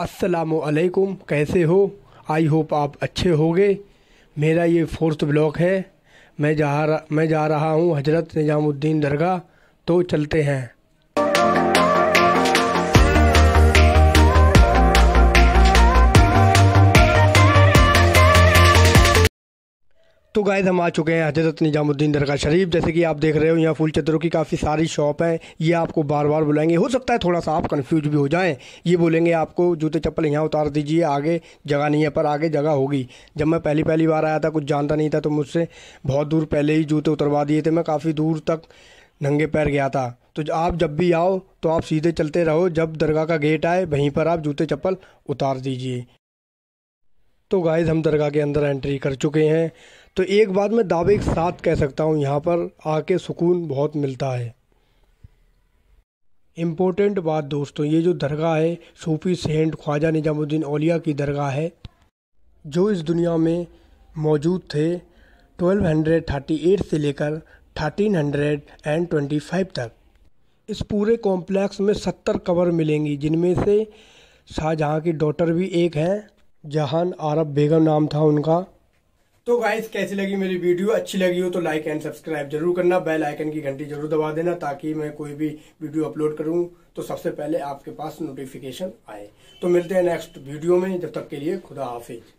असलकुम कैसे हो आई होप आप अच्छे होंगे मेरा ये फोर्थ ब्लॉक है मैं जा मैं जा रहा हूँ हजरत निजामुद्दीन दरगाह तो चलते हैं तो गायद हम आ चुके हैं हजरत निजामुद्दीन दरगाह शरीफ जैसे कि आप देख रहे हो यहाँ फूल चदरों की काफ़ी सारी शॉप है ये आपको बार बार बुलाएंगे हो सकता है थोड़ा सा आप कन्फ्यूज भी हो जाएं ये बोलेंगे आपको जूते चप्पल यहाँ उतार दीजिए आगे जगह नहीं है पर आगे जगह होगी जब मैं पहली पहली बार आया था कुछ जानता नहीं था तो मुझसे बहुत दूर पहले ही जूते उतरवा दिए थे मैं काफ़ी दूर तक नंगे पैर गया था तो आप जब भी आओ तो आप सीधे चलते रहो जब दरगाह का गेट आए वहीं पर आप जूते चप्पल उतार दीजिए तो गाइस हम दरगाह के अंदर एंट्री कर चुके हैं तो एक बात मैं दावे के साथ कह सकता हूँ यहाँ पर आके सुकून बहुत मिलता है इम्पोर्टेंट बात दोस्तों ये जो दरगाह है सूफी सेंट ख्वाजा निजामुद्दीन ओलिया की दरगाह है जो इस दुनिया में मौजूद थे 1238 से लेकर 1325 तक इस पूरे कॉम्प्लेक्स में 70 कबर मिलेंगी जिनमें से शाहजहाँ की डॉटर भी एक हैं जहान आरब बेगम नाम था उनका तो गाइस कैसी लगी मेरी वीडियो अच्छी लगी हो तो लाइक एंड सब्सक्राइब जरूर करना बेल आइकन की घंटी जरूर दबा देना ताकि मैं कोई भी वीडियो अपलोड करूं तो सबसे पहले आपके पास नोटिफिकेशन आए तो मिलते हैं नेक्स्ट वीडियो में जब तक के लिए खुदा हाफिज